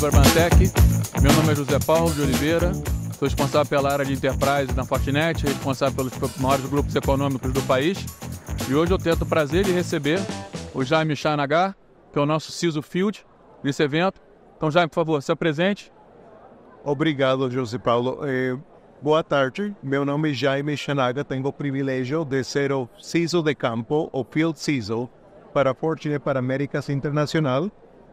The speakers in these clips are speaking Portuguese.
da Meu nome é José Paulo de Oliveira, sou responsável pela área de Enterprise na Fortinet, responsável pelos maiores grupos econômicos do país. E hoje eu tenho o prazer de receber o Jaime Chanagar, que é o nosso CISO Field nesse evento. Então, Jaime, por favor, se apresente. Obrigado, José Paulo. É, boa tarde. Meu nome é Jaime Chanaga. Tenho o privilégio de ser o CISO de campo, o Field CISO, para a Fortinet para Américas Internacional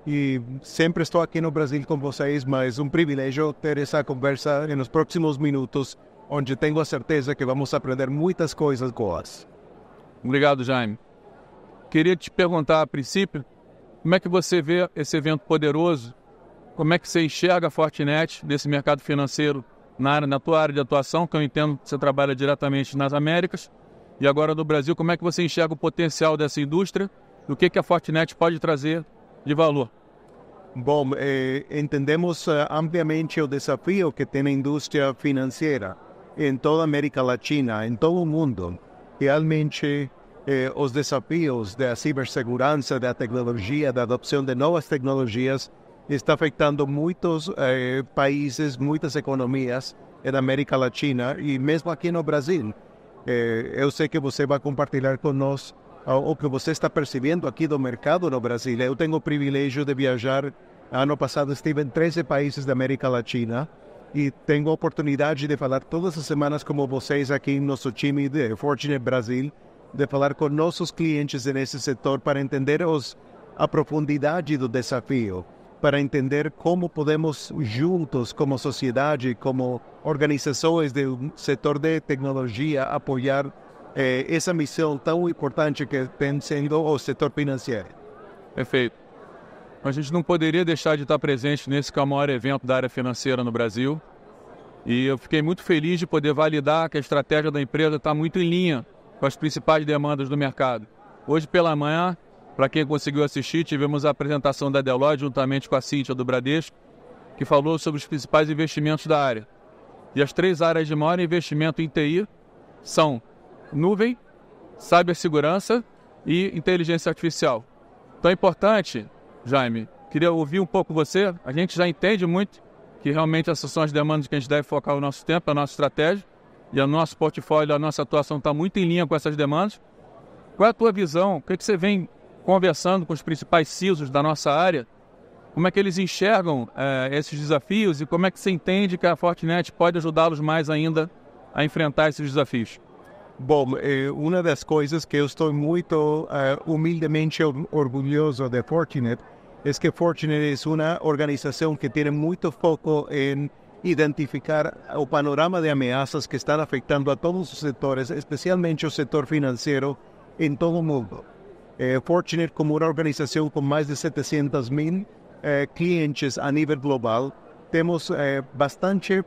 e sempre estou aqui no Brasil com vocês, mas um privilégio ter essa conversa nos próximos minutos, onde tenho a certeza que vamos aprender muitas coisas boas. Obrigado, Jaime. Queria te perguntar a princípio, como é que você vê esse evento poderoso? Como é que você enxerga a Fortinet nesse mercado financeiro na, área, na tua área de atuação, que eu entendo que você trabalha diretamente nas Américas, e agora no Brasil, como é que você enxerga o potencial dessa indústria, o que, que a Fortinet pode trazer de valor? Bom, eh, entendemos uh, ampliamente o desafio que tem a indústria financeira em toda a América Latina, em todo o mundo. Realmente, eh, os desafios da cibersegurança, da tecnologia, da adopção de novas tecnologias, está afetando muitos eh, países, muitas economias eh, da América Latina e mesmo aqui no Brasil. Eh, eu sei que você vai compartilhar conosco o que você está percebendo aqui do mercado no Brasil. Eu tenho o privilégio de viajar. Ano passado estive em 13 países da América Latina e tenho a oportunidade de falar todas as semanas como vocês aqui em nosso time de Fortune Brasil, de falar com nossos clientes nesse setor para entender os, a profundidade do desafio, para entender como podemos juntos, como sociedade, como organizações do setor de tecnologia, apoiar eh, essa missão tão importante que tem sendo o setor financeiro. Perfeito. A gente não poderia deixar de estar presente nesse que é o maior evento da área financeira no Brasil. E eu fiquei muito feliz de poder validar que a estratégia da empresa está muito em linha com as principais demandas do mercado. Hoje pela manhã, para quem conseguiu assistir, tivemos a apresentação da Deloitte juntamente com a Cintia do Bradesco, que falou sobre os principais investimentos da área. E as três áreas de maior investimento em TI são nuvem, cibersegurança e inteligência artificial. Então é importante, Jaime, queria ouvir um pouco você. A gente já entende muito que realmente essas são as demandas que a gente deve focar o nosso tempo, a nossa estratégia e o nosso portfólio, a nossa atuação está muito em linha com essas demandas. Qual é a tua visão? O que, é que você vem conversando com os principais CISOs da nossa área? Como é que eles enxergam é, esses desafios e como é que você entende que a Fortinet pode ajudá-los mais ainda a enfrentar esses desafios? Bom, eh, una de las cosas que yo estoy muy eh, humildemente orgulloso de Fortinet es que Fortinet es una organización que tiene mucho foco en identificar el panorama de amenazas que están afectando a todos los sectores, especialmente el sector financiero en todo el mundo. Eh, Fortinet, como una organización con más de 700 mil eh, clientes a nivel global, tenemos bastante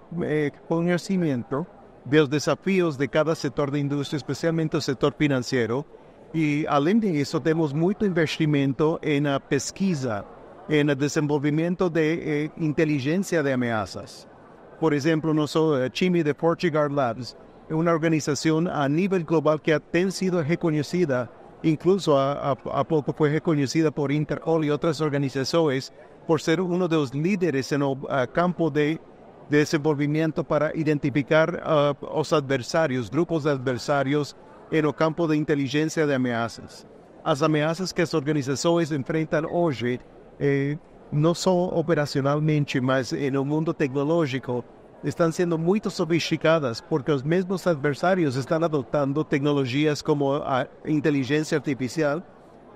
conocimiento de los desafíos de cada sector de industria, especialmente el sector financiero. y além eso tenemos mucho investimento la pesquisa, en el desenvolvimento de eh, inteligencia de amenazas. Por ejemplo, nuestro equipo eh, de Portugal Labs es una organización a nivel global que ha sido reconocida, incluso a poco fue reconocida por Interpol y otras organizaciones, por ser uno de los líderes en el eh, campo de de desenvolvimento para identificar uh, os adversários, grupos de adversários no campo de inteligência de ameaças. As ameaças que as organizações enfrentam hoje, eh, não só operacionalmente, mas no mundo tecnológico, estão sendo muito sofisticadas porque os mesmos adversários estão adotando tecnologias como a inteligência artificial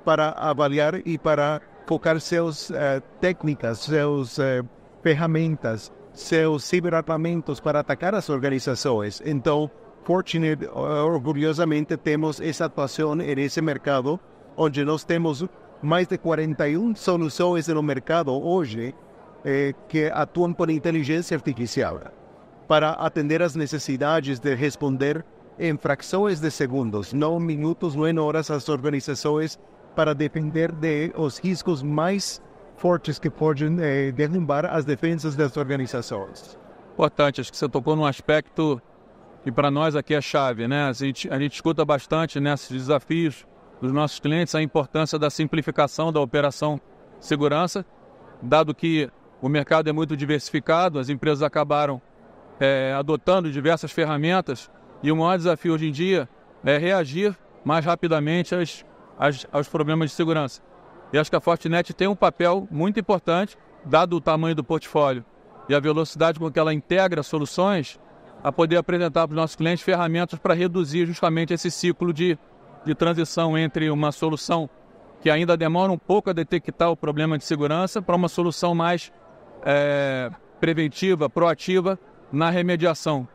para avaliar e para focar suas uh, eh, técnicas, suas uh, eh, ferramentas seus ciberarmamentos para atacar as organizações. Então, fortunate, eh, orgulhosamente, temos essa atuação nesse mercado, onde nós temos mais de 41 soluções no mercado hoje eh, que atuam por inteligência artificial para atender as necessidades de responder em frações de segundos, não minutos, não em horas, às organizações para depender de os riscos mais fortes que podem é, eh, derrubar as defesas das organizações. Importante, acho que você tocou num aspecto que para nós aqui é chave, né? A gente, a gente escuta bastante nesses né, desafios dos nossos clientes a importância da simplificação da operação segurança, dado que o mercado é muito diversificado, as empresas acabaram é, adotando diversas ferramentas e o maior desafio hoje em dia é reagir mais rapidamente às, às, aos problemas de segurança. E acho que a Fortinet tem um papel muito importante, dado o tamanho do portfólio e a velocidade com que ela integra soluções, a poder apresentar para os nossos clientes ferramentas para reduzir justamente esse ciclo de, de transição entre uma solução que ainda demora um pouco a detectar o problema de segurança para uma solução mais é, preventiva, proativa na remediação.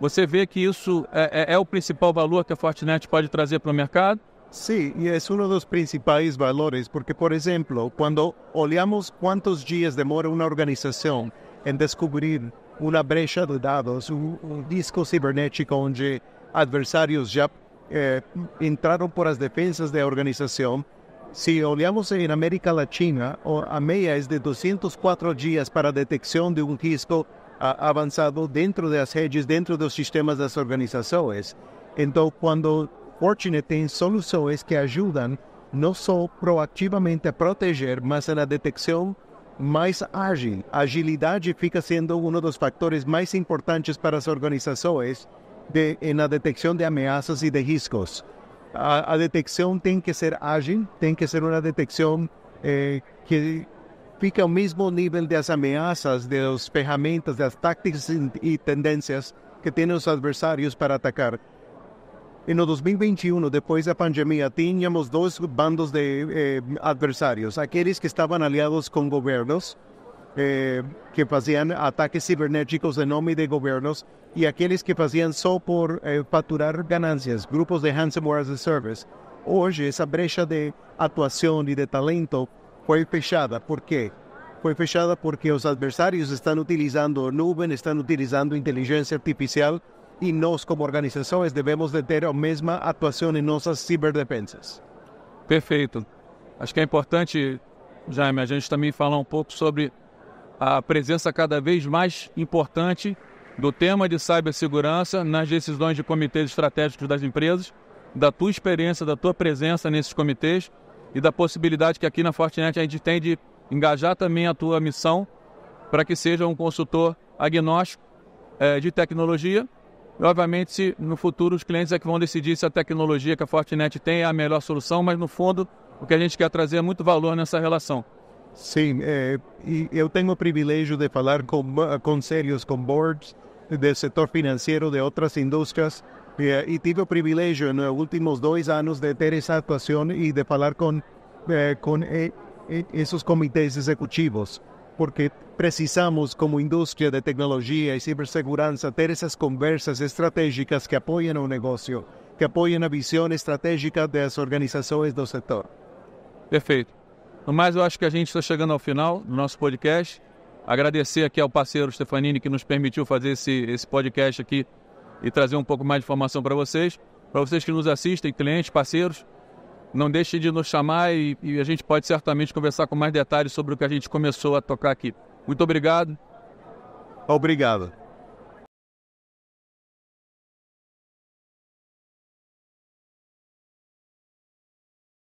Você vê que isso é, é, é o principal valor que a Fortinet pode trazer para o mercado Sí, y es uno de los principales valores, porque por ejemplo, cuando oleamos cuántos días demora una organización en descubrir una brecha de datos, un, disco cibernético donde adversarios ya eh, entraron por las defensas de la organización, si oleamos en América Latina, a media es de 204 días para detección de un disco ah, avanzado dentro de las redes, dentro de los sistemas de las organizaciones. Entonces, cuando Fortune tem soluções que ajudam não só proativamente a proteger, mas na detecção mais ágil. agilidade fica sendo um dos fatores mais importantes para as organizações de, na detecção de ameaças e de riscos. A, a, detecção tem que ser ágil, tem que ser uma detecção eh, que fica ao mesmo nível das ameaças, das ferramentas, das táticas e tendências que têm os adversários para atacar. En el 2021, de la pandemia, teníamos dos bandos de eh, adversarios. aquellos que estaban aliados con gobiernos, eh, que hacían ataques cibernéticos en nombre de gobiernos, y aquellos que hacían solo por eh, ganancias, grupos de ransomware as a service. Hoy, esa brecha de actuación y de talento fue fechada. Por qué? Fue fechada porque los adversarios están utilizando nube están utilizando inteligencia artificial e nós como organizações devemos de ter a mesma atuação em nossas ciberdefensas. Perfeito. Acho que é importante, Jaime, a gente também falar um pouco sobre a presença cada vez mais importante do tema de cibersegurança nas decisões de comitês estratégicos das empresas, da tua experiência, da tua presença nesses comitês e da possibilidade que aqui na Fortinet a gente tem de engajar também a tua missão para que seja um consultor agnóstico eh, de tecnologia e, obviamente, no futuro, os clientes é que vão decidir se a tecnologia que a Fortinet tem é a melhor solução, mas, no fundo, o que a gente quer trazer é muito valor nessa relação. Sim, é, e eu tenho o privilégio de falar com conselhos, com boards do setor financeiro de outras indústrias é, e tive o privilégio nos né, últimos dois anos de ter essa atuação e de falar com, é, com eh, esses comitês executivos, porque Precisamos, como indústria de tecnologia e cibersegurança, ter essas conversas estratégicas que apoiem o negócio, que apoiem a visão estratégica das organizações do setor. Perfeito. No mais, eu acho que a gente está chegando ao final do nosso podcast. Agradecer aqui ao parceiro Stefanini que nos permitiu fazer esse, esse podcast aqui e trazer um pouco mais de informação para vocês. Para vocês que nos assistem, clientes, parceiros, não deixe de nos chamar e, e a gente pode certamente conversar com mais detalhes sobre o que a gente começou a tocar aqui. Muito obrigado. Obrigado.